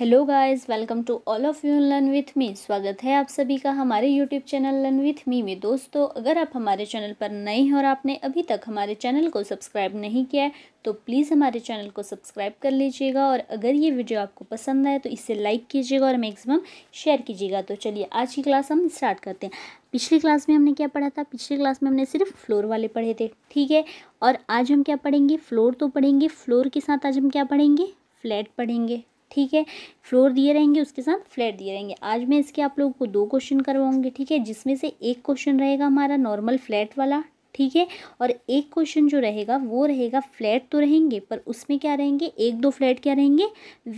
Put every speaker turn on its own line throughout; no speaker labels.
Hello guys welcome to all of you learn with me स्वागत है आप सभी का हमारे YouTube channel learn with me में दोस्तों अगर आप हमारे चैनल पर नए हैं और आपने अभी तक हमारे चैनल को सब्सक्राइब नहीं किया है तो प्लीज़ हमारे चैनल को सब्सक्राइब कर लीजिएगा और अगर ये वीडियो आपको पसंद आए तो इसे लाइक कीजिएगा और मैक्सिमम शेयर कीजिएगा तो चलिए आज की क्लास हम स्टार्ट करते हैं पिछली क्लास में हमने क्या पढ़ा था पिछली क्लास में हमने सिर्फ फ्लोर वाले पढ़े थे ठीक है और आज हम क्या पढ़ेंगे फ्लोर तो पढ़ेंगे फ्लोर के साथ आज हम क्या पढ़ेंगे फ्लैट पढ़ेंगे ठीक है फ्लोर दिए रहेंगे उसके साथ फ्लैट दिए रहेंगे आज मैं इसके आप लोगों को दो क्वेश्चन करवाऊंगी ठीक है जिसमें से एक क्वेश्चन रहेगा हमारा नॉर्मल फ्लैट वाला ठीक है और एक क्वेश्चन जो रहेगा वो रहेगा फ्लैट तो रहेंगे पर उसमें क्या रहेंगे एक दो फ्लैट क्या रहेंगे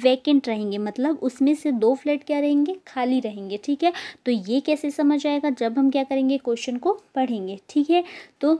वैकेंट रहेंगे मतलब उसमें से दो फ्लैट क्या रहेंगे खाली रहेंगे ठीक है तो ये कैसे समझ आएगा जब हम क्या करेंगे क्वेश्चन को पढ़ेंगे ठीक है तो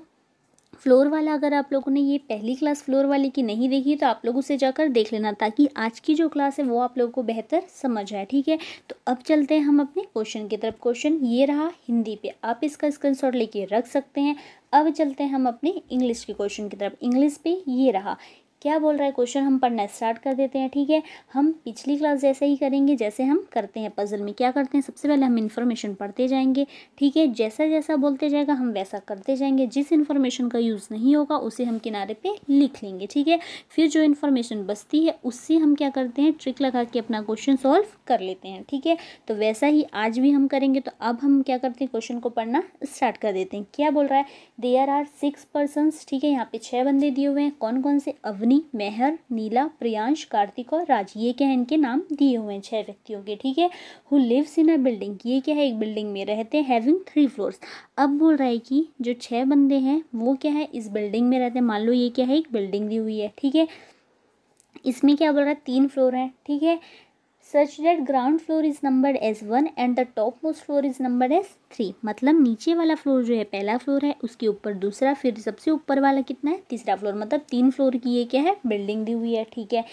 फ्लोर वाला अगर आप लोगों ने ये पहली क्लास फ्लोर वाले की नहीं देखी तो आप लोग उसे जाकर देख लेना ताकि आज की जो क्लास है वो आप लोगों को बेहतर समझ आए ठीक है तो अब चलते हैं हम अपने क्वेश्चन की तरफ क्वेश्चन ये रहा हिंदी पे आप इसका स्क्रीनशॉट लेके रख सकते हैं अब चलते हैं हम अपने इंग्लिश के क्वेश्चन की तरफ इंग्लिश पे ये रहा क्या बोल रहा है क्वेश्चन हम पढ़ना स्टार्ट कर देते हैं ठीक है हम पिछली क्लास जैसे ही करेंगे जैसे हम करते हैं पजल में क्या करते हैं सबसे पहले हम इन्फॉर्मेशन पढ़ते जाएंगे ठीक है जैसा जैसा बोलते जाएगा हम वैसा करते जाएंगे जिस इन्फॉर्मेशन का यूज़ नहीं होगा उसे हम किनारे पर लिख लेंगे ठीक है फिर जो इन्फॉर्मेशन बचती है उससे हम क्या करते हैं ट्रिक लगा के अपना क्वेश्चन सॉल्व कर लेते हैं ठीक है तो वैसा ही आज भी हम करेंगे तो अब हम क्या करते हैं क्वेश्चन को पढ़ना स्टार्ट कर देते हैं क्या बोल रहा है देयर आर सिक्स पर्सन ठीक है यहाँ पे छह बंदे दिए हुए हैं कौन कौन से अवनि मेहर नीला प्रियांश कार्तिक और राज ये क्या है इनके नाम दिए हुए हैं छह व्यक्तियों के ठीक है who lives in a building ये क्या है एक बिल्डिंग में रहते हैं हैविंग थ्री फ्लोर्स अब बोल रहा है कि जो छह बंदे हैं वो क्या है इस बिल्डिंग में रहते हैं मान लो ये क्या है एक बिल्डिंग दी हुई है ठीक है इसमें क्या बोल रहा है तीन फ्लोर है ठीक है such that ground floor is number as one and the top most floor is number as three मतलब नीचे वाला फ्लोर जो है पहला फ्लोर है उसके ऊपर दूसरा फिर सबसे ऊपर वाला कितना है तीसरा फ्लोर मतलब तीन फ्लोर की ये क्या है बिल्डिंग दी हुई है ठीक है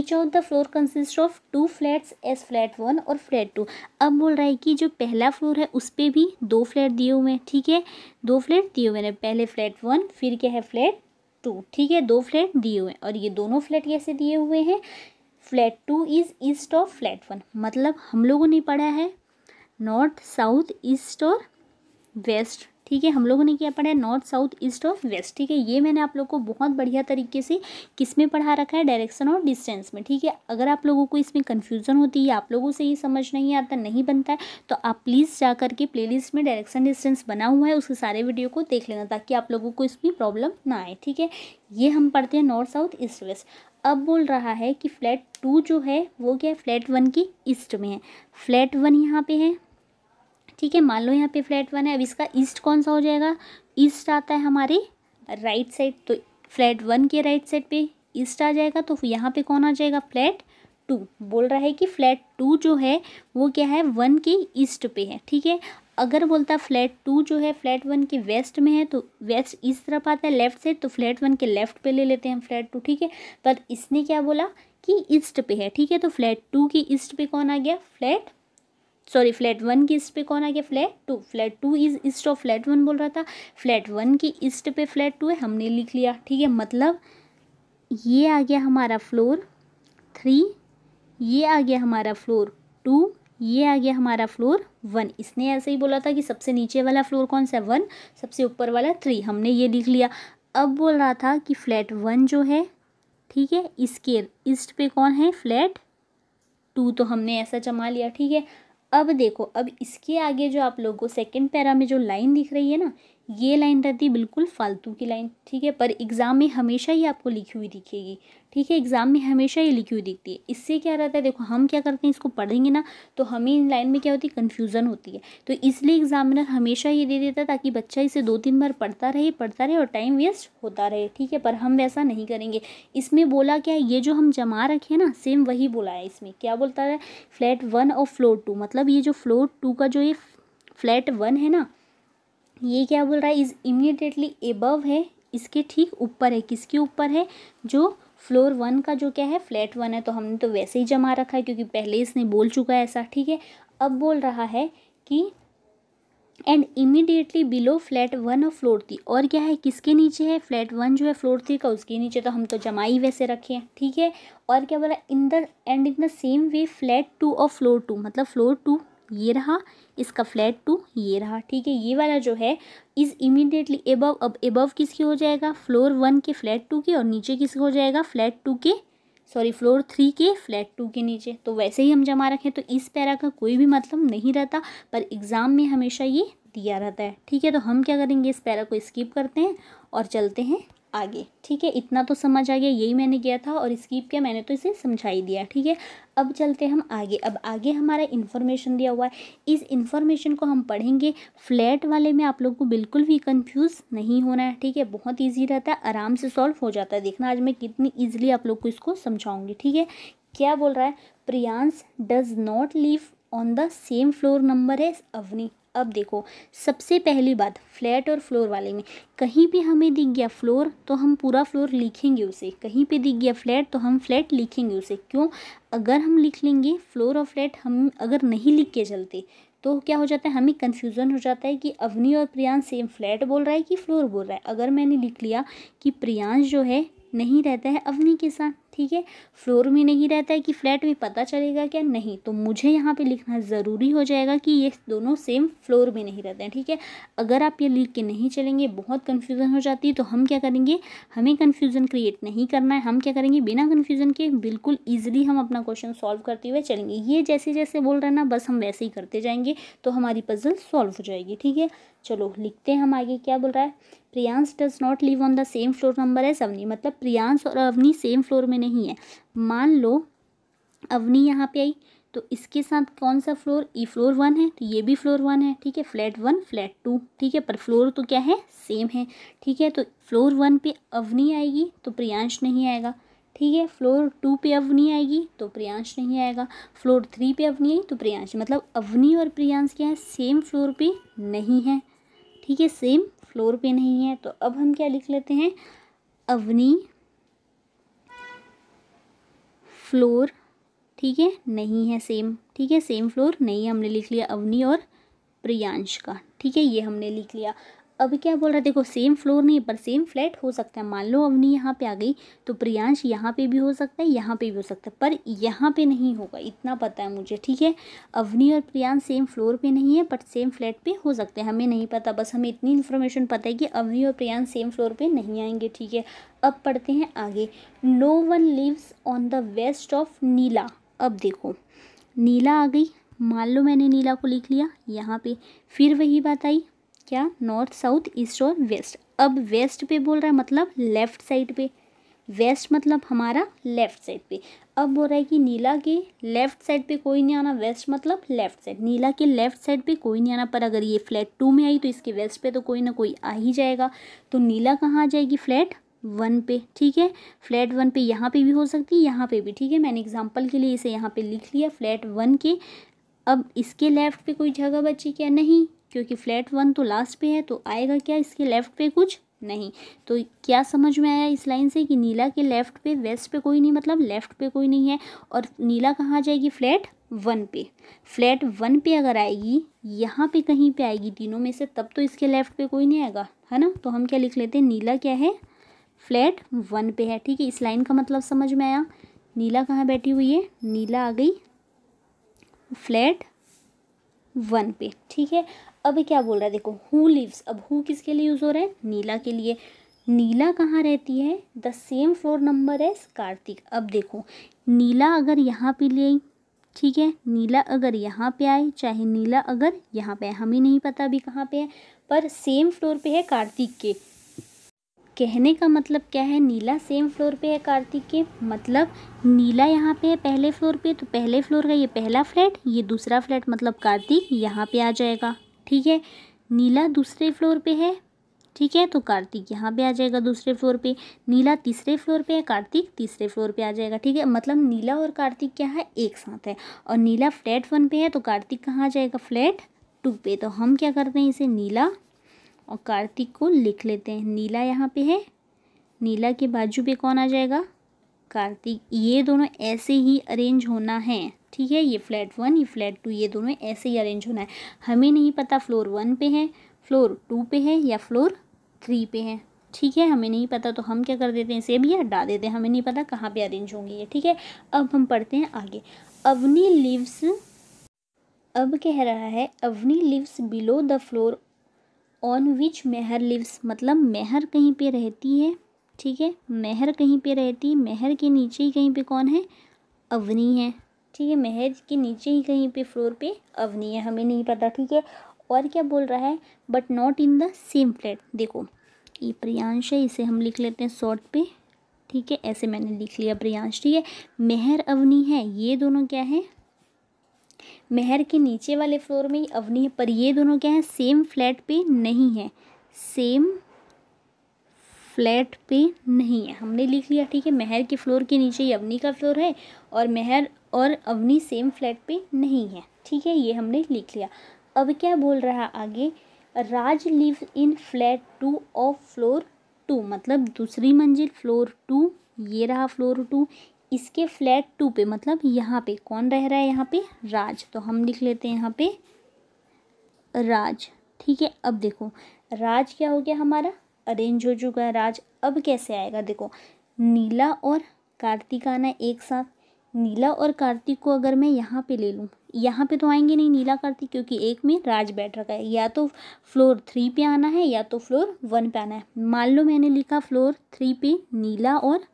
each of the floor consist of two flats as flat one और फ्लैट टू अब बोल रहा है कि जो पहला फ्लोर है उस पर भी दो फ्लैट दिए हुए हैं ठीक है दो फ्लैट दिए हुए हैं पहले फ्लैट वन फिर क्या है फ्लैट टू ठीक है दो फ्लैट दिए हुए हैं और ये दोनों फ्लैट कैसे दिए हुए हैं flat two is east of flat one मतलब हम लोगों ने पढ़ा है नॉर्थ साउथ ईस्ट और वेस्ट ठीक है हम लोगों ने क्या पढ़ा है नॉर्थ साउथ ईस्ट और वेस्ट ठीक है ये मैंने आप लोग को बहुत बढ़िया तरीके से किस में पढ़ा रखा है डायरेक्शन और डिस्टेंस में ठीक है अगर आप लोगों को इसमें कन्फ्यूज़न होती है आप लोगों से ये समझ नहीं आता नहीं बनता है तो आप प्लीज़ जा करके लिस्ट में डायरेक्शन डिस्टेंस बना हुआ है उसके सारे वीडियो को देख लेना ताकि आप लोगों को इसमें प्रॉब्लम ना आए ठीक है ये हम पढ़ते हैं नॉर्थ साउथ ईस्ट वेस्ट अब बोल रहा है कि फ्लैट टू जो है वो क्या है फ्लैट वन की ईस्ट में है फ्लैट वन यहाँ पे है ठीक है मान लो यहाँ पे फ्लैट वन है अब इसका ईस्ट कौन सा हो जाएगा ईस्ट आता है हमारे राइट साइड तो फ्लैट वन के राइट साइड पे ईस्ट आ जाएगा तो यहाँ पे कौन आ जाएगा फ्लैट टू बोल रहा है कि फ्लैट टू जो है वो क्या है वन के ईस्ट पे है ठीक है अगर बोलता फ्लैट टू जो है फ्लैट वन के वेस्ट में है तो वेस्ट इस तरफ आता है लेफ्ट साइड तो फ्लैट वन के लेफ्ट पे ले लेते हैं हम फ्लैट टू ठीक है पर इसने क्या बोला कि ईस्ट पे है ठीक है तो फ्लैट टू की ईस्ट पे कौन आ गया फ्लैट सॉरी फ्लैट वन की ईस्ट पे कौन आ गया flat two flat two is east of flat one बोल रहा था फ्लैट वन की ईस्ट पे फ्लैट टू है हमने लिख लिया ठीक है मतलब ये आ गया हमारा फ्लोर थ्री ये आ गया हमारा फ्लोर टू ये आ गया हमारा फ्लोर वन इसने ऐसे ही बोला था कि सबसे नीचे वाला फ्लोर कौन सा वन सबसे ऊपर वाला थ्री हमने ये लिख लिया अब बोल रहा था कि फ्लैट वन जो है ठीक है इसके ईस्ट पे कौन है फ्लैट टू तो हमने ऐसा जमा लिया ठीक है अब देखो अब इसके आगे जो आप लोगों को सेकेंड पैरा में जो लाइन दिख रही है ना ये लाइन रहती बिल्कुल फालतू की लाइन ठीक है पर एग्ज़ाम में हमेशा ही आपको लिखी हुई दिखेगी ठीक है एग्ज़ाम में हमेशा ये लिखी हुई दिखती है इससे क्या रहता है देखो हम क्या करते हैं इसको पढ़ेंगे ना तो हमें इन लाइन में क्या होती है कन्फ्यूज़न होती है तो इसलिए एग्जामिनर हमेशा ये दे देता है ताकि बच्चा इसे दो तीन बार पढ़ता रहे पढ़ता रहे और टाइम वेस्ट होता रहे ठीक है पर हम वैसा नहीं करेंगे इसमें बोला क्या है ये जो हम जमा रखे ना सेम वही बोला है इसमें क्या बोलता है फ्लैट वन और फ्लोर टू मतलब ये जो फ्लोर टू का जो ये फ्लैट वन है ना ये क्या बोल रहा है इज़ इमीडिएटली एबव है इसके ठीक ऊपर है किसके ऊपर है जो फ्लोर वन का जो क्या है फ्लैट वन है तो हमने तो वैसे ही जमा रखा है क्योंकि पहले इसने बोल चुका है ऐसा ठीक है अब बोल रहा है कि and immediately below flat one और फ्लोर थ्री और क्या है किसके नीचे है फ्लैट वन जो है फ्लोर थ्री का उसके नीचे तो हम तो जमा ही वैसे रखे हैं ठीक है और क्या बोला in the and in the same way flat two और फ्लोर टू मतलब फ्लोर टू ये रहा इसका फ्लैट टू ये रहा ठीक है ये वाला जो है इज़ इमीडिएटली एबव अब एबव किसके हो जाएगा फ्लोर वन के फ्लैट टू के और नीचे किसके हो जाएगा फ्लैट टू के सॉरी फ्लोर थ्री के फ्लैट टू के नीचे तो वैसे ही हम जमा रखें तो इस पैरा का कोई भी मतलब नहीं रहता पर एग्ज़ाम में हमेशा ये दिया रहता है ठीक है तो हम क्या करेंगे इस पैरा को स्किप करते हैं और चलते हैं आगे ठीक है इतना तो समझ आ गया यही मैंने किया था और स्कीप किया मैंने तो इसे समझा ही दिया ठीक है अब चलते हम आगे अब आगे हमारा इन्फॉर्मेशन दिया हुआ है इस इन्फॉर्मेशन को हम पढ़ेंगे फ्लैट वाले में आप लोग को बिल्कुल भी कंफ्यूज नहीं होना है ठीक है बहुत ईजी रहता है आराम से सॉल्व हो जाता है देखना आज मैं कितनी ईजिली आप लोग को इसको समझाऊँगी ठीक है क्या बोल रहा है Priyansh does not live on the same floor number है अवनी अब देखो सबसे पहली बात फ्लैट और फ्लोर वाले में कहीं पे हमें दिख गया फ्लोर तो हम पूरा फ्लोर लिखेंगे उसे कहीं पे दिख गया फ्लैट तो हम फ्लैट लिखेंगे उसे क्यों अगर हम लिख लेंगे फ्लोर और फ्लैट हम अगर नहीं लिख के चलते तो क्या हो जाता है हमें कन्फ्यूज़न हो जाता है कि अवनी और प्रियांश सेम फ्लैट बोल रहा है कि फ्लोर बोल रहा है अगर मैंने लिख लिया कि प्रियांश जो है नहीं रहता है अवनी के साथ ठीक है फ्लोर में नहीं रहता है कि फ्लैट में पता चलेगा क्या नहीं तो मुझे यहाँ पे लिखना ज़रूरी हो जाएगा कि ये दोनों सेम फ्लोर में नहीं रहते हैं ठीक है अगर आप ये लिख के नहीं चलेंगे बहुत कन्फ्यूज़न हो जाती है तो हम क्या करेंगे हमें कन्फ्यूज़न क्रिएट नहीं करना है हम क्या करेंगे बिना कन्फ्यूज़न के बिल्कुल ईजिली हम अपना क्वेश्चन सॉल्व करते हुए चलेंगे ये जैसे जैसे बोल रहे ना बस हम वैसे ही करते जाएंगे तो हमारी पजल सॉल्व हो जाएगी ठीक है चलो लिखते हैं हम आगे क्या बोल रहा है Priyansh does not live on the same floor number as Avni मतलब प्रियांश और अवनी सेम फ्लोर में नहीं है मान लो अवनी यहाँ पे आई तो इसके साथ कौन सा फ्लोर ई फ्लोर वन है तो ये भी फ्लोर वन है ठीक है फ्लैट वन फ्लैट टू ठीक है पर फ्लोर तो क्या है सेम है ठीक है तो फ्लोर वन पे अवनी आएगी तो प्रियांश नहीं आएगा ठीक है फ्लोर टू पे अवनी आएगी तो प्रियांश नहीं आएगा फ्लोर थ्री पे अवनी आई तो प्रियांश मतलब अवनी और प्रियांश क्या है सेम फ्लोर पे नहीं है ठीक है सेम फ्लोर पे नहीं है तो अब हम क्या लिख लेते हैं अवनी फ्लोर ठीक है नहीं है सेम ठीक है सेम फ्लोर नहीं हमने लिख लिया अवनी और प्रियांश का ठीक है ये हमने लिख लिया अभी क्या बोल रहा है देखो सेम फ्लोर नहीं पर सेम फ्लैट हो सकता है मान लो अवनी यहाँ पे आ गई तो प्रियांश यहाँ पे भी हो सकता है यहाँ पे भी हो सकता है पर यहाँ पे नहीं होगा इतना पता है मुझे ठीक है अवनी और प्रियांश सेम फ्लोर पे नहीं है पर सेम फ्लैट पे हो सकते हैं हमें नहीं पता बस हमें इतनी इन्फॉर्मेशन पता है कि अवनी और प्रियांश सेम फ्लोर पर नहीं आएंगे ठीक है अब पढ़ते हैं आगे no one lives on the west of Neela अब देखो नीला आ गई मान लो मैंने नीला को लिख लिया यहाँ पे फिर वही बात आई क्या नॉर्थ साउथ ईस्ट और वेस्ट अब वेस्ट पे बोल रहा है मतलब लेफ्ट साइड पे वेस्ट मतलब हमारा लेफ्ट साइड पे अब बोल रहा है कि नीला के लेफ्ट साइड पे कोई नहीं आना वेस्ट मतलब लेफ्ट साइड नीला के लेफ्ट साइड पे कोई नहीं आना पर अगर ये फ्लैट टू में आई तो इसके वेस्ट पे तो कोई ना कोई आ ही जाएगा तो नीला कहाँ आ जाएगी फ्लैट वन पे ठीक है फ्लैट वन पे यहाँ पे भी हो सकती है यहाँ पे भी ठीक है मैंने एग्जाम्पल के लिए इसे यहाँ पे लिख लिया फ्लैट वन के अब इसके लेफ्ट पे कोई जगह बची क्या नहीं क्योंकि फ्लैट वन तो लास्ट पे है तो आएगा क्या इसके लेफ्ट पे कुछ नहीं तो क्या समझ में आया इस लाइन से कि नीला के लेफ्ट पे वेस्ट पे कोई नहीं मतलब लेफ्ट पे कोई नहीं है और नीला कहाँ जाएगी फ्लैट वन पे फ्लैट वन पे अगर आएगी यहाँ पे कहीं पे आएगी तीनों में से तब तो इसके लेफ्ट पे कोई नहीं आएगा है ना तो हम क्या लिख लेते हैं नीला क्या है फ्लैट वन पे है ठीक है इस लाइन का मतलब समझ में आया नीला कहाँ बैठी हुई है नीला आ गई फ्लैट वन पे ठीक है अब क्या बोल रहा है देखो हु लिव्स अब हु किसके लिए यूज़ हो रहा है नीला के लिए नीला कहाँ रहती है the same floor number as Kartik अब देखो नीला अगर यहाँ पे ले ठीक है नीला अगर यहाँ पे आए चाहे नीला अगर यहाँ पे आए हमें नहीं पता अभी कहाँ पे है पर सेम फ्लोर पे है कार्तिक के कहने का मतलब क्या है नीला सेम फ्लोर पे है कार्तिक के मतलब नीला यहाँ पे है पहले फ्लोर पे तो पहले फ्लोर का ये पहला फ्लैट ये दूसरा फ्लैट मतलब कार्तिक यहाँ पे आ जाएगा ठीक है नीला दूसरे फ्लोर पे है ठीक है तो कार्तिक यहाँ पे आ जाएगा दूसरे फ्लोर पे नीला तीसरे फ्लोर पे है कार्तिक तीसरे फ्लोर पे आ जाएगा ठीक है मतलब नीला और कार्तिक क्या है एक साथ है और नीला फ्लैट वन पे है तो कार्तिक कहाँ आ जाएगा फ्लैट टू पे तो हम क्या करते हैं इसे नीला और कार्तिक को लिख लेते हैं नीला यहाँ पर है नीला के बाजू पर कौन आ जाएगा कार्तिक ये दोनों ऐसे ही अरेंज होना है ठीक है ये फ्लैट वन ये फ्लैट टू ये दोनों ऐसे ही अरेंज होना है हमें नहीं पता फ्लोर वन पे है फ्लोर टू पे है या फ्लोर थ्री पे है ठीक है हमें नहीं पता तो हम क्या कर देते हैं इसे भी हटा देते हैं हमें नहीं पता कहाँ पे अरेंज होंगी ये ठीक है अब हम पढ़ते हैं आगे अवनी लिव्स अब कह रहा है Avni lives below the floor on which Mehar lives मतलब मेहर कहीं पे रहती है ठीक है मेहर कहीं पे रहती है मेहर के नीचे ही कहीं पे कौन है अवनी है ठीक है महज के नीचे ही कहीं पे फ्लोर पे अवनी है हमें नहीं पता ठीक है और क्या बोल रहा है but not in the same flat देखो ये प्रियांश है इसे हम लिख लेते हैं शॉर्ट पे ठीक है ऐसे मैंने लिख लिया प्रियांश ठीक है मेहर अवनी है ये दोनों क्या है मेहर के नीचे वाले फ्लोर में ही अवनी है पर ये दोनों क्या है सेम फ्लैट पे नहीं है सेम फ्लैट पे नहीं है हमने लिख लिया ठीक है महर के फ्लोर के नीचे ही अवनी का फ्लोर है और महर और अवनी सेम फ्लैट पे नहीं है ठीक है ये हमने लिख लिया अब क्या बोल रहा आगे Raj live in flat two of floor two मतलब दूसरी मंजिल फ्लोर टू ये रहा फ्लोर टू इसके फ्लैट टू पे मतलब यहाँ पे कौन रह रहा है यहाँ पे राज तो हम लिख लेते हैं यहाँ पे राज ठीक है अब देखो राज क्या हो गया हमारा अरेंज हो चुका है राज अब कैसे आएगा देखो नीला और कार्तिक आना है एक साथ नीला और कार्तिक को अगर मैं यहाँ पे ले लूँ यहाँ पे तो आएंगे नहीं नीला कार्तिक क्योंकि एक में राज बैठ रखा है या तो फ्लोर थ्री पे आना है या तो फ्लोर वन पे आना है मान लो मैंने लिखा फ्लोर थ्री पे नीला और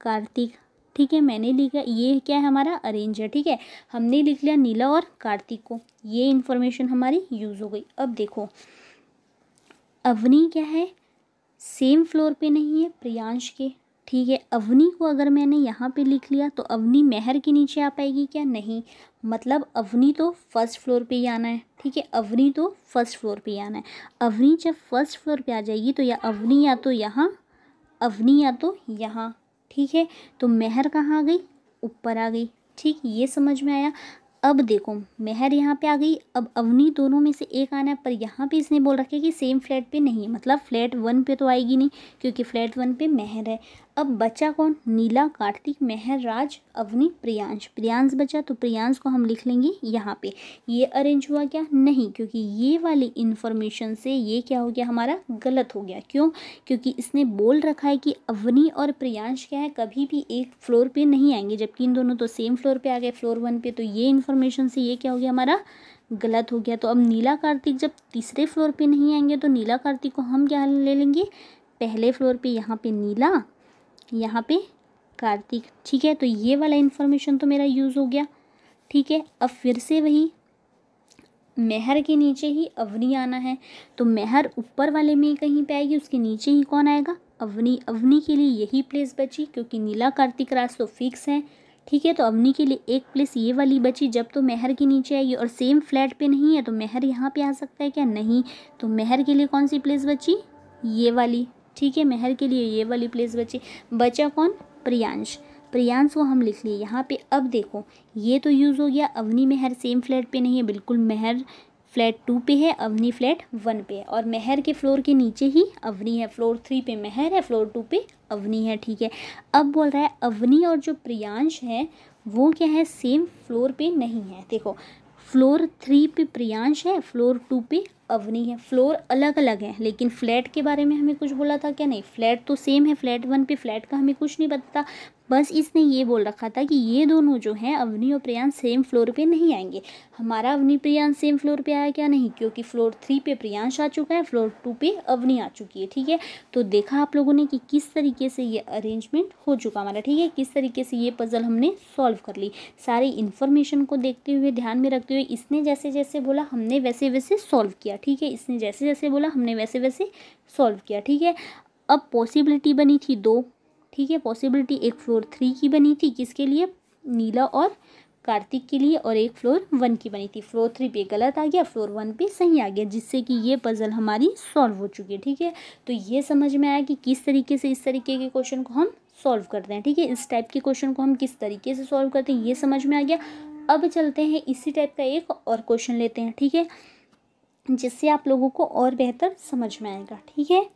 कार्तिक ठीक है मैंने लिखा ये क्या है हमारा अरेंज है ठीक है हमने लिख लिया नीला और कार्तिक को ये इन्फॉर्मेशन हमारी यूज़ हो गई अब देखो अवनी क्या है सेम फ्लोर पे नहीं है प्रियांश के ठीक है अवनी को अगर मैंने यहाँ पे लिख लिया तो अवनी मेहर के नीचे आ पाएगी क्या नहीं मतलब अवनी तो फर्स्ट फ्लोर पे ही आना है ठीक है अवनी तो फर्स्ट फ्लोर पे ही आना है अवनी जब फर्स्ट फ्लोर पे आ जाएगी तो या अवनी या तो यहाँ अवनी या तो यहाँ ठीक है तो मेहर कहाँ आ गई ऊपर आ गई ठीक ये समझ में आया अब देखो मेहर यहाँ पे आ गई अब अवनी दोनों में से एक आना है पर यहाँ पे इसने बोल रखा है कि सेम फ्लैट पे नहीं है मतलब फ्लैट वन पे तो आएगी नहीं क्योंकि फ्लैट वन पे मेहर है अब बचा कौन नीला कार्तिक मेहर राज अवनी प्रियांश प्रियांश बचा तो प्रियांश को हम लिख लेंगे यहाँ पे ये अरेंज हुआ क्या नहीं क्योंकि ये वाली इन्फॉर्मेशन से ये क्या हो गया हमारा गलत हो गया क्यों क्योंकि इसने बोल रखा है कि अवनी और प्रियांश क्या है कभी भी एक फ्लोर पे नहीं आएंगे जबकि इन दोनों तो सेम फ्लोर पर आ गए फ्लोर वन पे तो ये इन्फॉर्मेशन से ये क्या हो गया हमारा गलत हो गया तो अब नीला कार्तिक जब तीसरे फ्लोर पर नहीं आएंगे तो नीला कार्तिक को हम क्या ले लेंगे पहले फ्लोर पे यहाँ पे नीला यहाँ पे कार्तिक ठीक है तो ये वाला इन्फॉर्मेशन तो मेरा यूज़ हो गया ठीक है अब फिर से वही मेहर के नीचे ही अवनी आना है तो मेहर ऊपर वाले में कहीं पे आएगी उसके नीचे ही कौन आएगा अवनी अवनी के लिए यही प्लेस बची क्योंकि नीला कार्तिक राज तो फिक्स है ठीक है तो अवनी के लिए एक प्लेस ये वाली बची जब तो मेहर के नीचे आएगी और सेम फ्लैट पे नहीं है तो मेहर यहाँ पे आ सकता है क्या नहीं तो मेहर के लिए कौन सी प्लेस बची ये वाली ठीक है मेहर के लिए ये वाली प्लेस बची बचा कौन प्रियांश प्रियांश वो हम लिख लिए यहाँ पे अब देखो ये तो यूज़ हो गया अवनी मेहर सेम फ्लैट पे नहीं है बिल्कुल मेहर फ्लैट टू पे है अवनी फ्लैट वन पे है और मेहर के फ्लोर के नीचे ही अवनी है फ्लोर थ्री पे मेहर है फ्लोर टू पे अवनी है ठीक है अब बोल रहा है अवनी और जो प्रियांश है वो क्या है सेम फ्लोर पे नहीं है देखो फ्लोर थ्री पे प्रियांश है फ्लोर टू पे अवनी है फ्लोर अलग अलग हैं लेकिन फ्लैट के बारे में हमें कुछ बोला था क्या नहीं फ्लैट तो सेम है फ्लैट वन पे फ्लैट का हमें कुछ नहीं पता था बस इसने ये बोल रखा था कि ये दोनों जो हैं अवनी और प्रियांश सेम फ्लोर पे नहीं आएंगे हमारा अवनी प्रियांश सेम फ्लोर पे आया क्या नहीं क्योंकि फ्लोर थ्री पे प्रियांश आ चुका है फ्लोर टू पे अवनी आ चुकी है ठीक है तो देखा आप लोगों ने कि किस तरीके से ये अरेंजमेंट हो चुका हमारा ठीक है किस तरीके से ये पज़ल हमने सॉल्व कर ली सारी इन्फॉर्मेशन को देखते हुए ध्यान में रखते हुए इसने जैसे जैसे बोला हमने वैसे वैसे सॉल्व किया किया ठीक है इसने जैसे जैसे बोला हमने वैसे वैसे सॉल्व किया ठीक है अब पॉसिबिलिटी बनी थी दो ठीक है पॉसिबिलिटी एक फ्लोर थ्री की बनी थी किसके लिए नीला और कार्तिक के लिए और एक फ्लोर वन की बनी थी फ्लोर थ्री पे गलत आ गया फ्लोर वन पे सही आ गया जिससे कि ये पज़ल हमारी सॉल्व हो चुकी है ठीक है तो ये समझ में आया कि किस तरीके से इस तरीके के क्वेश्चन को हम सॉल्व करते हैं ठीक है इस टाइप के क्वेश्चन को हम किस तरीके से सॉल्व करते हैं ये समझ में आ गया अब चलते हैं इसी टाइप का एक और क्वेश्चन लेते हैं ठीक है थीके? जिससे आप लोगों को और बेहतर समझ में आएगा ठीक है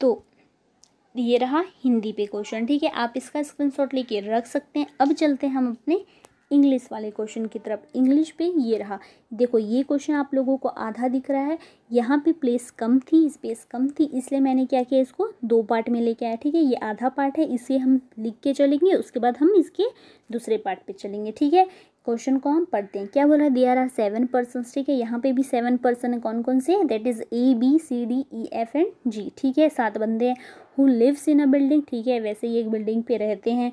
तो ये रहा हिंदी पे क्वेश्चन ठीक है आप इसका स्क्रीनशॉट लेके रख सकते हैं अब चलते हैं हम अपने इंग्लिश वाले क्वेश्चन की तरफ इंग्लिश पे ये रहा देखो ये क्वेश्चन आप लोगों को आधा दिख रहा है यहाँ पे प्लेस कम थी स्पेस कम थी इसलिए मैंने क्या किया इसको दो पार्ट में लेके आया ठीक है ये आधा पार्ट है इसे हम लिख के चलेंगे उसके बाद हम इसके दूसरे पार्ट पे चलेंगे ठीक है क्वेश्चन को हम पढ़ते हैं क्या बोला दिया रहा सेवन पर्सन ठीक है यहाँ पे भी सेवन पर्सन है कौन कौन से that is A B C D E F and G ठीक है सात बंदे हैं who lives in a building ठीक है वैसे ही एक बिल्डिंग पे रहते हैं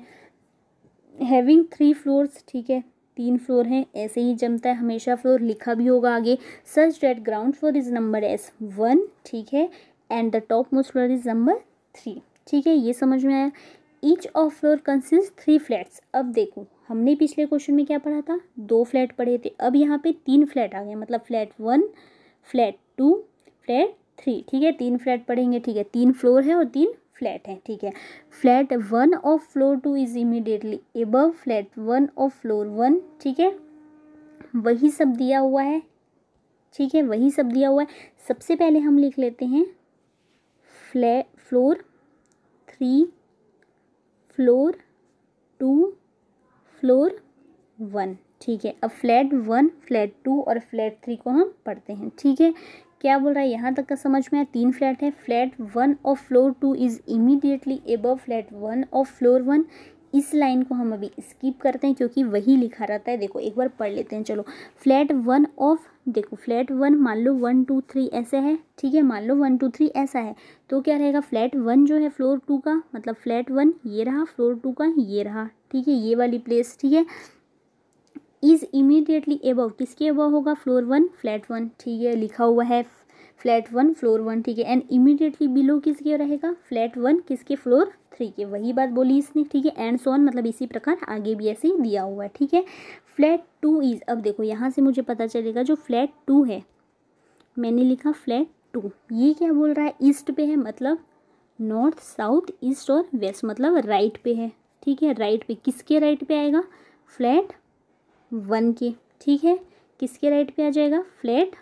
हैविंग थ्री फ्लोर्स ठीक है तीन फ्लोर हैं ऐसे ही जमता है हमेशा फ्लोर लिखा भी होगा आगे such that ground floor is number as one ठीक है and the top most floor is number three ठीक है ये समझ में आया each of floor consist three flats अब देखो हमने पिछले क्वेश्चन में क्या पढ़ा था दो फ्लैट पढ़े थे अब यहाँ पे तीन फ्लैट आ गए मतलब flat one flat two flat three ठीक है तीन फ्लैट पढ़ेंगे ठीक है तीन फ्लोर है और तीन फ्लैट है ठीक है flat one of floor two is immediately above flat one of floor one ठीक है वही सब दिया हुआ है ठीक है वही सब दिया हुआ है सबसे पहले हम लिख लेते हैं फ्लै floor three floor two floor one ठीक है अब फ्लैट वन फ्लैट टू और फ्लैट थ्री को हम पढ़ते हैं ठीक है क्या बोल रहा है यहाँ तक का समझ में आया तीन फ्लैट है फ्लैट वन और floor two is immediately above flat one और फ्लोर वन इस लाइन को हम अभी स्किप करते हैं क्योंकि वही लिखा रहता है देखो एक बार पढ़ लेते हैं चलो फ्लैट वन ऑफ देखो फ्लैट वन मान लो वन टू थ्री ऐसे है ठीक है मान लो वन टू थ्री ऐसा है तो क्या रहेगा फ्लैट वन जो है फ्लोर टू का मतलब फ्लैट वन ये रहा फ्लोर टू का ये रहा ठीक है ये वाली प्लेस ठीक है इज़ इमीडिएटली एबव किसके एबव होगा फ्लोर वन फ्लैट वन ठीक है लिखा हुआ है फ्लैट वन फ्लोर वन ठीक है एंड इमीडिएटली बिलो किसके रहेगा फ्लैट वन किसके फ्लोर थ्री के वही बात बोली इसने ठीक है एंड सोन मतलब इसी प्रकार आगे भी ऐसे ही दिया हुआ है ठीक है फ्लैट टू इज़ अब देखो यहाँ से मुझे पता चलेगा जो फ्लैट टू है मैंने लिखा फ्लैट टू ये क्या बोल रहा है ईस्ट पे है मतलब नॉर्थ साउथ ईस्ट और वेस्ट मतलब राइट पे है ठीक है राइट पे किसके राइट पे आएगा फ्लैट वन के ठीक है किसके राइट पे आ जाएगा फ्लैट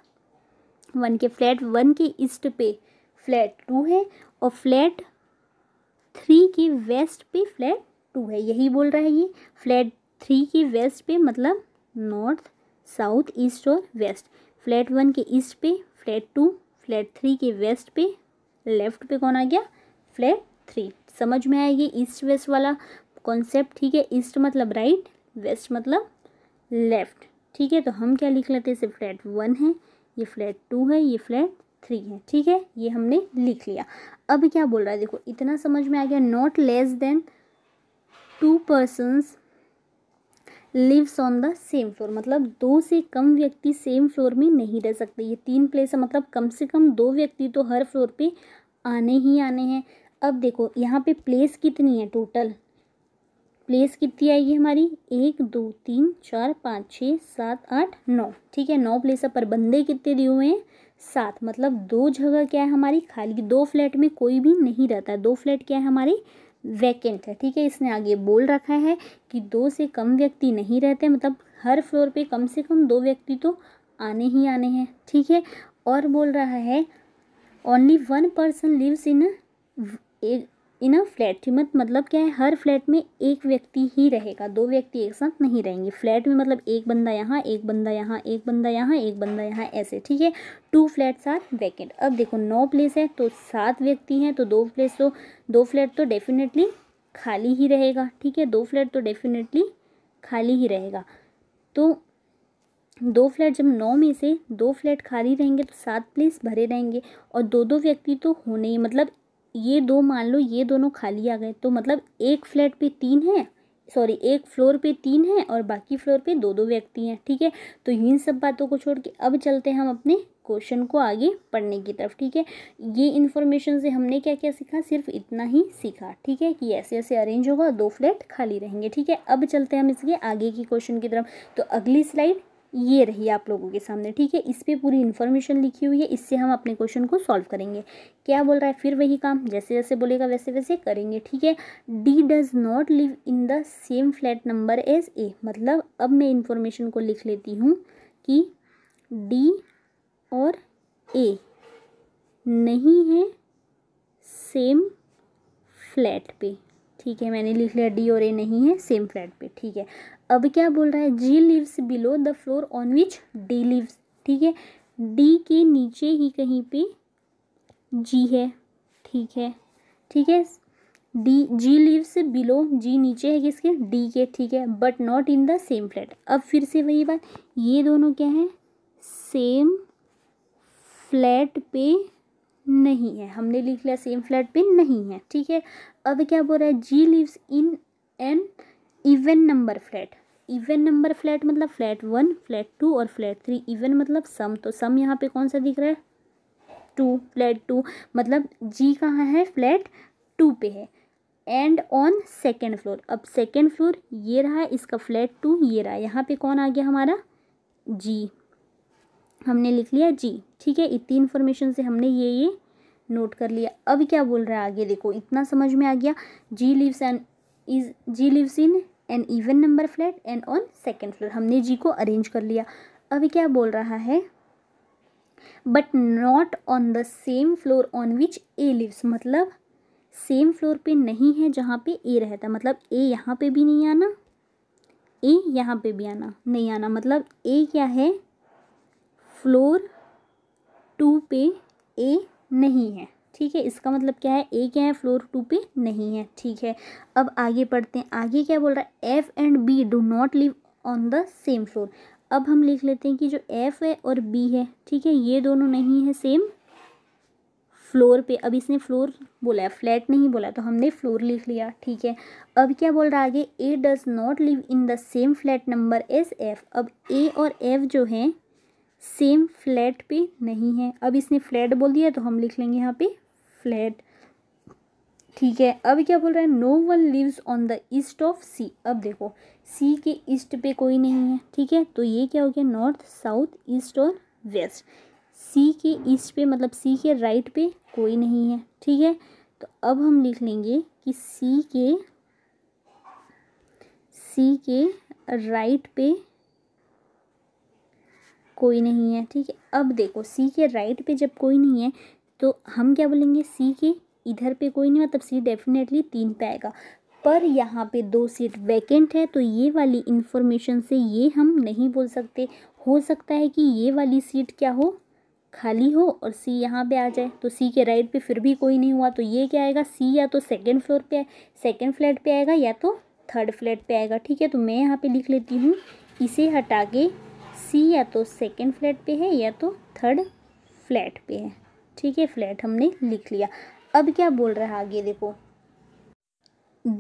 वन के फ्लैट वन के ईस्ट पे फ्लैट टू है और फ्लैट थ्री के वेस्ट पे फ्लैट टू है यही बोल रहा है ये फ्लैट थ्री की वेस्ट पे मतलब नॉर्थ साउथ ईस्ट और वेस्ट फ्लैट वन के ईस्ट पे फ्लैट टू फ्लैट थ्री के वेस्ट पे लेफ्ट पे कौन आ गया फ्लैट थ्री समझ में आया ये ईस्ट वेस्ट वाला कॉन्सेप्ट ठीक है ईस्ट मतलब राइट वेस्ट मतलब लेफ्ट ठीक है तो हम क्या लिख लेते हैं इसे फ्लैट वन है ये फ्लैट टू है ये फ्लैट थ्री है ठीक है ये हमने लिख लिया अब क्या बोल रहा है देखो इतना समझ में आ गया not less than two persons lives on the same floor मतलब दो से कम व्यक्ति सेम फ्लोर में नहीं रह सकते ये तीन प्लेस है मतलब कम से कम दो व्यक्ति तो हर फ्लोर पे आने ही आने हैं अब देखो यहाँ पे प्लेस कितनी है टोटल प्लेस कितनी आएगी हमारी एक दो तीन चार पाँच छः सात आठ नौ ठीक है नौ प्लेस पर बंदे कितने दिए हुए हैं सात मतलब दो जगह क्या है हमारी खाली दो फ्लैट में कोई भी नहीं रहता है दो फ्लैट क्या है हमारी वैकेंट है ठीक है इसने आगे बोल रखा है कि दो से कम व्यक्ति नहीं रहते मतलब हर फ्लोर पे कम से कम दो व्यक्ति तो आने ही आने हैं ठीक है और बोल रहा है only one person lives in in flat flat मत मतलब क्या है हर फ्लैट में एक व्यक्ति ही रहेगा दो व्यक्ति एक साथ नहीं रहेंगे फ्लैट में मतलब एक बंदा यहाँ एक बंदा यहाँ एक बंदा यहाँ एक बंदा यहाँ ऐसे ठीक है टू फ्लैट्स आर वैकेंट अब देखो नौ प्लेस है तो सात व्यक्ति हैं तो दो प्लेस तो दो फ्लैट तो डेफिनेटली खाली ही रहेगा ठीक है दो फ्लैट तो डेफिनेटली खाली ही रहेगा तो दो फ्लैट जब नौ में से दो फ्लैट खाली रहेंगे तो सात प्लेस भरे रहेंगे और दो दो व्यक्ति तो होने ही मतलब ये दो मान लो ये दोनों खाली आ गए तो मतलब एक फ्लैट पे तीन है सॉरी एक फ्लोर पे तीन है और बाकी फ्लोर पे दो दो व्यक्ति हैं ठीक है तो इन सब बातों को छोड़ के अब चलते हैं हम अपने क्वेश्चन को आगे पढ़ने की तरफ ठीक है ये इन्फॉर्मेशन से हमने क्या क्या सीखा सिर्फ इतना ही सीखा ठीक है कि ऐसे ऐसे अरेंज होगा दो फ्लैट खाली रहेंगे ठीक है अब चलते हैं हम इसके आगे की क्वेश्चन की तरफ तो अगली स्लाइड ये रही आप लोगों के सामने ठीक है इस पर पूरी इन्फॉर्मेशन लिखी हुई है इससे हम अपने क्वेश्चन को सॉल्व करेंगे क्या बोल रहा है फिर वही काम जैसे जैसे बोलेगा वैसे वैसे करेंगे ठीक है D does not live in the same flat number as A मतलब अब मैं इन्फॉर्मेशन को लिख लेती हूँ कि डी और ए नहीं है सेम फ्लैट पे ठीक है मैंने लिख लिया डी और ए नहीं है सेम फ्लैट पे ठीक है अब क्या बोल रहा है G lives below the floor on which D lives ठीक है डी के नीचे ही कहीं पे जी है ठीक है ठीक है D G lives below G नीचे है किसके डी के ठीक है but not in the same flat अब फिर से वही बात ये दोनों क्या है सेम फ्लैट पे नहीं है हमने लिख लिया सेम फ्लैट पे नहीं है ठीक है अब क्या बोल रहा है G lives in an even number flat even number flat मतलब फ्लैट वन फ्लैट टू और फ्लैट थ्री इवन मतलब सम तो सम यहाँ पे कौन सा दिख रहा है टू फ्लैट टू मतलब जी कहाँ है फ्लैट टू पे है एंड ऑन सेकेंड फ्लोर अब सेकेंड फ्लोर ये रहा है इसका फ्लैट टू ये रहा है यहाँ पे कौन आ गया हमारा जी हमने लिख लिया जी ठीक है इतनी इन्फॉर्मेशन से हमने ये ये नोट कर लिया अब क्या बोल रहा है आगे देखो इतना समझ में आ गया G lives and is G lives in an even number flat and on second floor हमने जी को अरेंज कर लिया अभी क्या बोल रहा है but not on the same floor on which A lives मतलब सेम फ्लोर पे नहीं है जहाँ पे ए रहता मतलब ए यहाँ पे भी नहीं आना ए यहाँ पे भी आना नहीं आना मतलब ए क्या है फ्लोर टू पे ए नहीं है ठीक है इसका मतलब क्या है ए क्या है फ्लोर टू पे नहीं है ठीक है अब आगे पढ़ते हैं आगे क्या बोल रहा है F and B do not live on the same floor अब हम लिख लेते हैं कि जो एफ़ है और बी है ठीक है ये दोनों नहीं है सेम फ्लोर पे अब इसने फ्लोर बोला है फ्लैट नहीं बोला तो हमने फ्लोर लिख लिया ठीक है अब क्या बोल रहा है आगे A does not live in the same flat number as F अब ए और एफ जो है सेम फ्लैट पे नहीं है अब इसने फ्लैट बोल दिया तो हम लिख लेंगे यहाँ पे फ्लैट ठीक है अब क्या बोल रहा है no one lives on the east of C अब देखो सी के ईस्ट पे कोई नहीं है ठीक है तो ये क्या हो गया नॉर्थ साउथ ईस्ट और वेस्ट सी के ईस्ट पे मतलब सी के राइट पे कोई नहीं है ठीक है तो अब हम लिख लेंगे कि सी के सी के राइट पे कोई नहीं है ठीक है अब देखो सी के राइट पे जब कोई नहीं है तो हम क्या बोलेंगे सी के इधर पे कोई नहीं मतलब सी डेफिनेटली तीन पे आएगा पर यहाँ पे दो सीट वैकेंट है तो ये वाली इन्फॉर्मेशन से ये हम नहीं बोल सकते हो सकता है कि ये वाली सीट क्या हो खाली हो और सी यहाँ पे आ जाए तो सी के राइट पे फिर भी कोई नहीं हुआ तो ये क्या आएगा सी या तो सेकंड फ्लोर पे सेकंड फ्लैट पे आएगा या तो थर्ड फ्लैट पे आएगा ठीक है तो मैं यहाँ पे लिख लेती हूँ इसे हटा के सी या तो सेकंड फ्लैट पे है या तो थर्ड फ्लैट पे है ठीक है फ्लैट हमने लिख लिया अब क्या बोल रहा है आगे देखो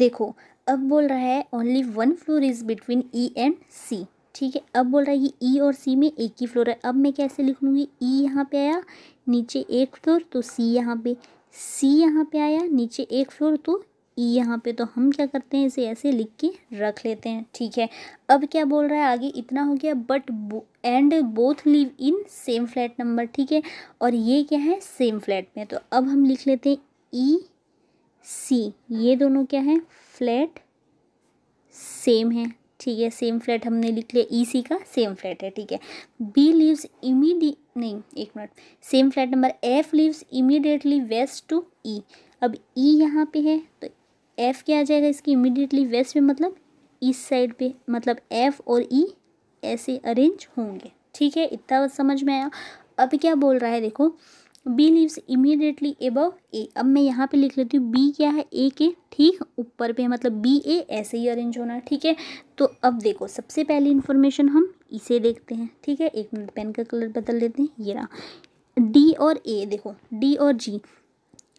देखो अब बोल रहा है only one floor is between E and C ठीक है अब बोल रहा है ये ई e और सी में एक ही फ्लोर है अब मैं कैसे लिख लूँगी ई e यहाँ पे आया नीचे एक फ्लोर तो सी यहाँ पे सी यहाँ पे आया नीचे एक फ्लोर तो यहाँ पे तो हम क्या करते हैं इसे ऐसे लिख के रख लेते हैं ठीक है अब क्या बोल रहा है आगे इतना हो गया but and both live in same flat number ठीक है और ये क्या है सेम फ्लैट में तो अब हम लिख लेते हैं ई e, सी ये दोनों क्या है फ्लैट सेम e, है ठीक है सेम फ्लैट हमने लिख लिया ई सी का सेम फ्लैट है ठीक है बी लिव्स इमीडिए नहीं एक minute same flat number F lives immediately west to E अब ई e यहाँ पे है तो एफ क्या आ जाएगा इसकी इमिडिएटली वेस्ट में मतलब ईस्ट साइड पे मतलब एफ और ई e ऐसे अरेंज होंगे ठीक है इतना समझ में आया अब क्या बोल रहा है देखो B lives immediately above A अब मैं यहाँ पे लिख लेती हूँ बी क्या है ए के ठीक ऊपर पे मतलब बी ए ऐसे ही अरेंज होना ठीक है तो अब देखो सबसे पहले इन्फॉर्मेशन हम इसे देखते हैं ठीक है एक मिनट पेन का कलर बदल लेते हैं ये रहा डी और ए देखो डी और जी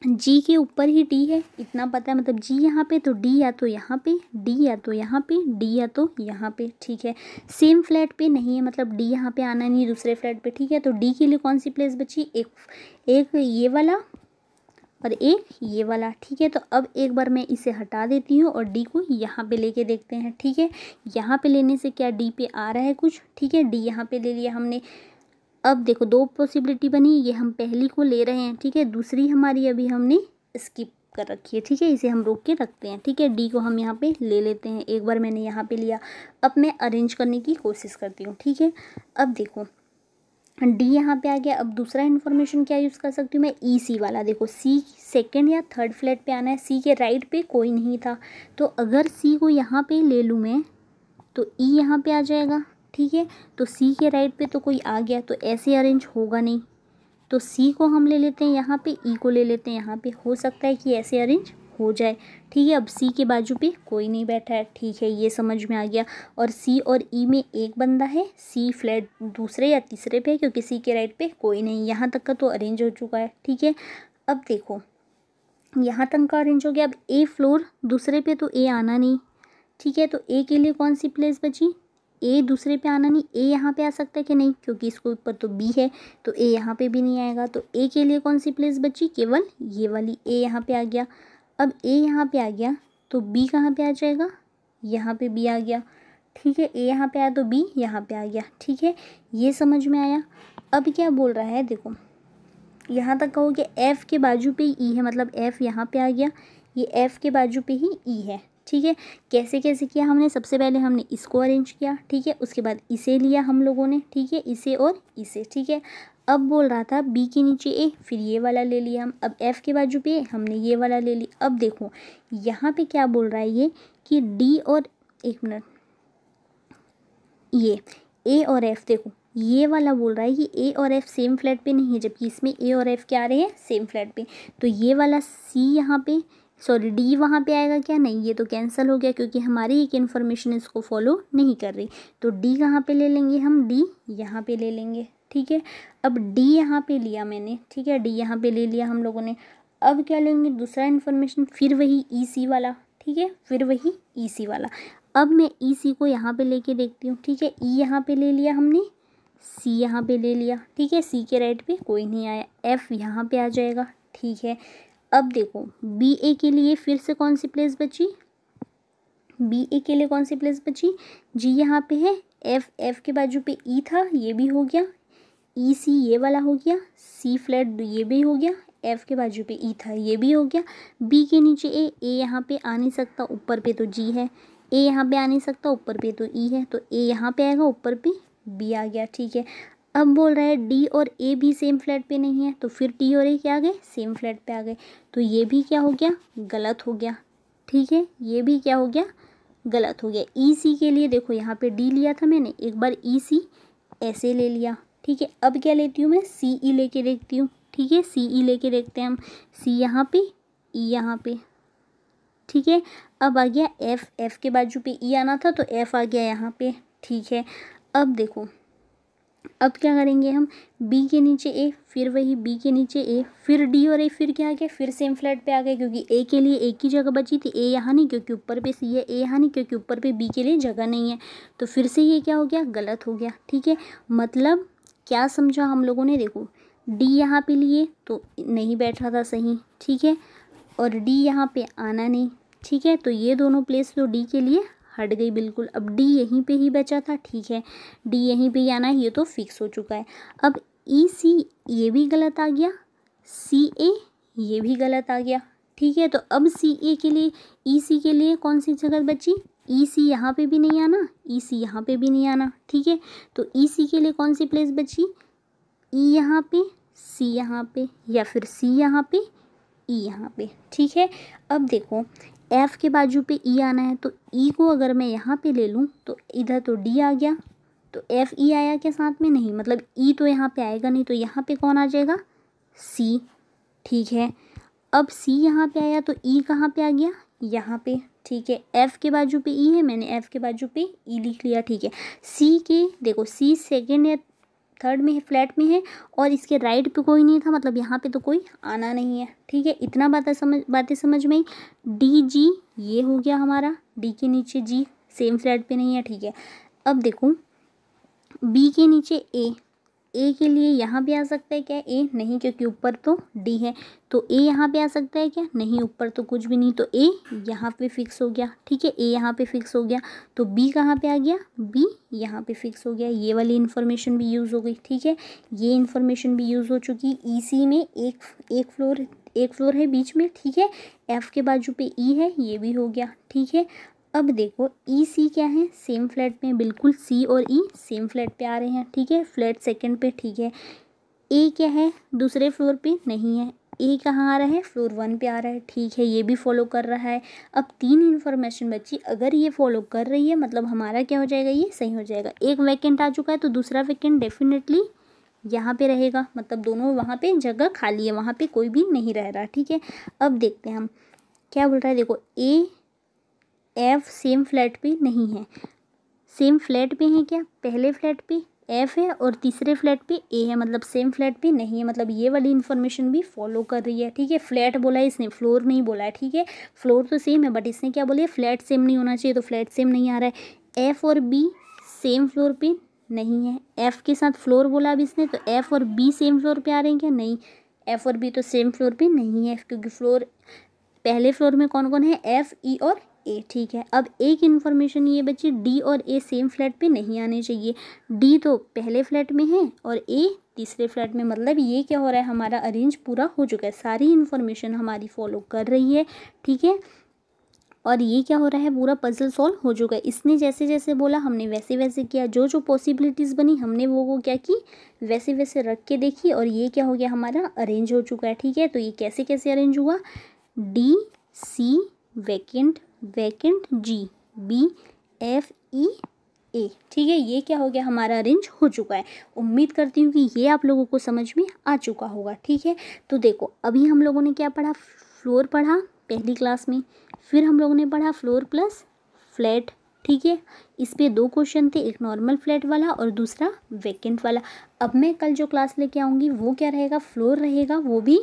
जी के ऊपर ही डी है इतना पता है मतलब जी यहाँ पे तो डी या तो यहाँ पे डी या तो यहाँ पे डी या तो यहाँ पे ठीक है सेम फ्लैट पे नहीं है मतलब डी यहाँ पे आना नहीं दूसरे फ्लैट पे ठीक है तो डी के लिए कौन सी प्लेस बची एक एक ये वाला और एक ये वाला ठीक है तो अब एक बार मैं इसे हटा देती हूँ और डी को यहाँ पे लेके देखते हैं ठीक है यहाँ पे लेने से क्या डी पे आ रहा है कुछ ठीक है डी यहाँ पे ले लिया हमने अब देखो दो पॉसिबिलिटी बनी ये हम पहली को ले रहे हैं ठीक है दूसरी हमारी अभी हमने स्किप कर रखी है ठीक है इसे हम रोक के रखते हैं ठीक है डी को हम यहाँ पे ले लेते हैं एक बार मैंने यहाँ पे लिया अब मैं अरेंज करने की कोशिश करती हूँ ठीक है अब देखो डी यहाँ पे आ गया अब दूसरा इन्फॉर्मेशन क्या यूज़ कर सकती हूँ मैं ई e सी वाला देखो सी सेकेंड या थर्ड फ्लैट पे आना है सी के राइट पर कोई नहीं था तो अगर सी को यहाँ पर ले लूँ मैं तो ई e यहाँ पर आ जाएगा ठीक है तो सी के राइट पे तो कोई आ गया तो ऐसे अरेंज होगा नहीं तो सी को हम ले लेते हैं यहाँ पे ई e को ले लेते हैं यहाँ पे हो सकता है कि ऐसे अरेंज हो जाए ठीक है अब सी के बाजू पे कोई नहीं बैठा है ठीक है ये समझ में आ गया और सी और ई e में एक बंदा है सी फ्लैट दूसरे या तीसरे पे है क्योंकि सी के राइट पे कोई नहीं यहाँ तक का तो अरेंज हो चुका है ठीक है अब देखो यहाँ तक का अरेंज हो गया अब ए फ्लोर दूसरे पे तो ए आना नहीं ठीक है तो ए के लिए कौन सी प्लेस बची ए दूसरे पे आना नहीं ए यहाँ पे आ सकता है कि नहीं क्योंकि इसके ऊपर तो बी है तो ए यहाँ पे भी नहीं आएगा तो ए के लिए कौन सी प्लेस बची केवल ये वाली ए यहाँ पे आ गया अब ए यहाँ पे आ गया तो बी कहाँ पे आ जाएगा यहाँ पे बी आ गया ठीक है ए यहाँ पे आया तो बी यहाँ पे आ गया ठीक है ये समझ में आया अब क्या बोल रहा है देखो यहाँ तक कहो कि एफ़ के बाजू पर ई e है मतलब एफ़ यहाँ पर आ गया ये एफ़ के बाजू पे ही ई e है ठीक है कैसे कैसे किया हमने सबसे पहले हमने इसको अरेंज किया ठीक है उसके बाद इसे लिया हम लोगों ने ठीक है इसे और इसे ठीक है अब बोल रहा था बी के नीचे ए फिर ये वाला ले लिया हम अब एफ़ के बाजू पे हमने ये वाला ले लिया अब देखो यहाँ पे क्या बोल रहा है ये कि डी और एक मिनट ये ए और एफ़ देखो ये वाला बोल रहा है कि ए और एफ़ सेम फ्लैट पे नहीं है जबकि इसमें ए और एफ़ क्या आ रहे हैं सेम फ्लैट पे तो ये वाला सी यहाँ पे सॉरी डी वहाँ पे आएगा क्या नहीं ये तो कैंसिल हो गया क्योंकि हमारी एक इन्फॉर्मेशन इसको फॉलो नहीं कर रही तो डी कहाँ पे ले लेंगे हम डी यहाँ पे ले लेंगे ठीक है अब डी यहाँ पे लिया मैंने ठीक है डी यहाँ पे ले लिया हम लोगों ने अब क्या लेंगे दूसरा इन्फॉर्मेशन फिर वही ई e सी वाला ठीक है फिर वही ई e सी वाला अब मैं ई e सी को यहाँ ले कर देखती हूँ ठीक है ई यहाँ पर ले लिया हमने सी यहाँ पर ले लिया ठीक है सी के राइट पर कोई नहीं आया एफ़ यहाँ पर आ जाएगा ठीक है अब देखो बी ए के लिए फिर से कौन सी प्लेस बची बी ए के लिए कौन सी प्लेस बची जी यहाँ पे है एफ एफ के बाजू पे ई e था ये भी हो गया ई e, सी ये वाला हो गया सी फ्लैट ये भी हो गया एफ के बाजू पे ई e था ये भी हो गया बी के नीचे ए ए यहाँ पे आ नहीं सकता ऊपर पे तो जी है ए यहाँ पे आ नहीं सकता ऊपर पे तो ई है तो ए यहाँ पे आएगा ऊपर पे बी आ गया ठीक है अब बोल रहा है डी और ए भी सेम फ्लैट पे नहीं है तो फिर टी और ए क्या आ गए सेम फ्लैट पे आ गए तो ये भी क्या हो गया गलत हो गया ठीक है ये भी क्या हो गया गलत हो गया ई e सी के लिए देखो यहाँ पे डी लिया था मैंने एक बार ई e सी ऐसे ले लिया ठीक है अब क्या लेती हूँ मैं सी ई ले देखती हूँ ठीक है सी ई ले देखते हैं हम सी यहाँ पर ई e यहाँ पर ठीक है अब आ गया एफ एफ के बाजू पे ई आना था तो एफ आ गया यहाँ पे ठीक है अब देखो अब क्या करेंगे हम बी के नीचे ए फिर वही बी के नीचे ए फिर डी और ए फिर क्या आ गया फिर सेम फ्लैट पे आ गए क्योंकि ए के लिए एक ही जगह बची थी ए यहाँ नहीं क्योंकि ऊपर पे सी है ए यहाँ नहीं क्योंकि ऊपर पे बी के लिए जगह नहीं है तो फिर से ये क्या हो गया गलत हो गया ठीक है मतलब क्या समझा हम लोगों ने देखो डी यहाँ पे लिए तो नहीं बैठ रहा था सही ठीक है और डी यहाँ पे आना नहीं ठीक है तो ये दोनों प्लेस तो डी के लिए हट गई बिल्कुल अब डी यहीं पे ही बचा था ठीक है डी यहीं पे ही आना ये तो फिक्स हो चुका है अब ई e सी ये भी गलत आ गया सी ए ये भी गलत आ गया ठीक है तो अब सी ए के लिए ई e सी के लिए कौन सी जगह बची ई e सी यहाँ पे भी नहीं आना ई सी यहाँ पे भी नहीं आना ठीक है तो ई सी के लिए कौन सी प्लेस बची ई यहाँ पे सी यहाँ पे या फिर सी यहाँ पे ई यहाँ पे ठीक है अब देखो एफ़ के बाजू पे ई e आना है तो ई e को अगर मैं यहाँ पे ले लूँ तो इधर तो डी आ गया तो एफ़ ई e आया क्या साथ में नहीं मतलब ई तो यहाँ पे आएगा नहीं तो यहाँ पे कौन आ जाएगा सी ठीक है अब सी यहाँ पे आया तो ई कहाँ पे आ गया यहाँ पे ठीक है एफ़ के बाजू पे ई है मैंने एफ़ के बाजू पे ई लिख लिया ठीक है सी के देखो सी सेकेंड या थर्ड में है फ्लैट में है और इसके राइट पे कोई नहीं था मतलब यहाँ पे तो कोई आना नहीं है ठीक है इतना बातें समझ बातें समझ में डी जी ये हो गया हमारा डी के नीचे जी सेम फ्लैट पे नहीं है ठीक है अब देखो बी के नीचे ए ए के लिए यहाँ भी आ सकता है क्या ए नहीं क्योंकि ऊपर तो डी है तो ए यहाँ पे आ सकता है क्या नहीं ऊपर तो कुछ भी नहीं तो ए यहाँ पे फिक्स हो गया ठीक है ए यहाँ पे फिक्स हो गया तो बी कहाँ पे आ गया बी यहाँ पे फिक्स हो गया ये वाली इन्फॉर्मेशन भी यूज़ हो गई ठीक है ये इन्फॉर्मेशन भी यूज़ हो चुकी ई सी e में एक एक फ्लोर एक फ्लोर है बीच में ठीक है एफ़ के बाजू पे ई e है ये भी हो गया ठीक है अब देखो ई e, सी क्या है सेम फ्लैट में बिल्कुल सी और ई e, सेम फ्लैट पे आ रहे हैं ठीक है फ्लैट सेकंड पे ठीक है ए क्या है दूसरे फ्लोर पे नहीं है ए कहाँ आ रहा है फ्लोर वन पे आ रहा है ठीक है ये भी फॉलो कर रहा है अब तीन इन्फॉर्मेशन बची अगर ये फॉलो कर रही है मतलब हमारा क्या हो जाएगा ये सही हो जाएगा एक वैकेंट आ चुका है तो दूसरा वैकेंट डेफिनेटली यहाँ पे रहेगा मतलब दोनों वहाँ पे जगह खाली है वहाँ पे कोई भी नहीं रह रहा ठीक है अब देखते हैं हम क्या बोल रहा है देखो ए एफ़ सेम फ्लैट पे नहीं है सेम फ्लैट पे है क्या पहले फ्लैट पे एफ़ है और तीसरे फ्लैट पे ए है मतलब सेम फ्लैट पे नहीं है मतलब ये वाली इन्फॉर्मेशन भी फॉलो कर रही है ठीक है फ्लैट बोला है इसने फ्लोर नहीं बोला है ठीक है फ्लोर तो सेम है बट इसने क्या बोला है फ्लैट सेम नहीं होना चाहिए तो फ्लैट सेम नहीं आ रहा है एफ़ और बी सेम फ्लोर पे नहीं है एफ़ के साथ फ्लोर बोला अभी इसने तो एफ़ और बी सेम फ्लोर पर आ रहे हैं क्या नहीं एफ़ और बी तो सेम फ्लोर पर नहीं है क्योंकि फ्लोर पहले फ्लोर में कौन कौन है एफ़ ई e और ए ठीक है अब एक इन्फॉर्मेशन ये बच्चे डी और ए सेम फ्लैट पे नहीं आने चाहिए डी तो पहले फ्लैट में है और ए तीसरे फ्लैट में मतलब ये क्या हो रहा है हमारा अरेंज पूरा हो चुका है सारी इन्फॉर्मेशन हमारी फॉलो कर रही है ठीक है और ये क्या हो रहा है पूरा पजल सॉल्व हो चुका है इसने जैसे जैसे बोला हमने वैसे वैसे किया जो जो पॉसिबिलिटीज़ बनी हमने वो वो क्या की वैसे वैसे रख के देखी और ये क्या हो गया हमारा अरेंज हो चुका है ठीक है तो ये कैसे कैसे अरेंज हुआ D C vacant vacant G B F E A ठीक है ये क्या हो गया हमारा अरेंज हो चुका है उम्मीद करती हूँ कि ये आप लोगों को समझ में आ चुका होगा ठीक है तो देखो अभी हम लोगों ने क्या पढ़ा फ्लोर पढ़ा पहली क्लास में फिर हम लोगों ने पढ़ा फ्लोर प्लस फ्लैट ठीक है इस पर दो क्वेश्चन थे एक नॉर्मल फ्लैट वाला और दूसरा वैकेंट वाला अब मैं कल जो क्लास लेके आऊँगी वो क्या रहेगा फ्लोर रहेगा वो भी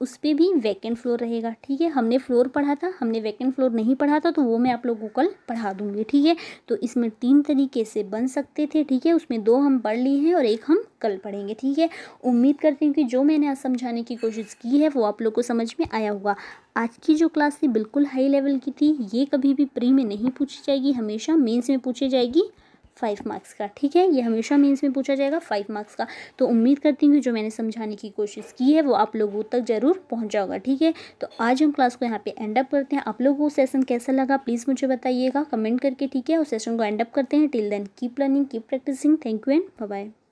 उस पर भी वैकेंट फ्लोर रहेगा ठीक है हमने फ्लोर पढ़ा था हमने वैकेंट फ्लोर नहीं पढ़ा था तो वो मैं आप लोगों को कल पढ़ा दूंगी ठीक है तो इसमें तीन तरीके से बन सकते थे ठीक है उसमें दो हम पढ़ लिए हैं और एक हम कल पढ़ेंगे ठीक है उम्मीद करती हूँ कि जो मैंने आज समझाने की कोशिश की है वो आप लोग को समझ में आया होगा आज की जो क्लास थी बिल्कुल हाई लेवल की थी ये कभी भी प्री में नहीं पूछी जाएगी हमेशा मेन्स में पूछी जाएगी फाइव मार्क्स का ठीक है ये हमेशा मेंस में पूछा जाएगा फाइव मार्क्स का तो उम्मीद करती हूँ जो मैंने समझाने की कोशिश की है वो आप लोगों तक ज़रूर पहुँच जाओगा ठीक है तो आज हम क्लास को यहाँ पे एंड अप करते हैं आप लोगों को सेशन कैसा लगा प्लीज़ मुझे बताइएगा कमेंट करके ठीक है और सेशन को एंड अप करते हैं till then keep learning keep practising thank you and bye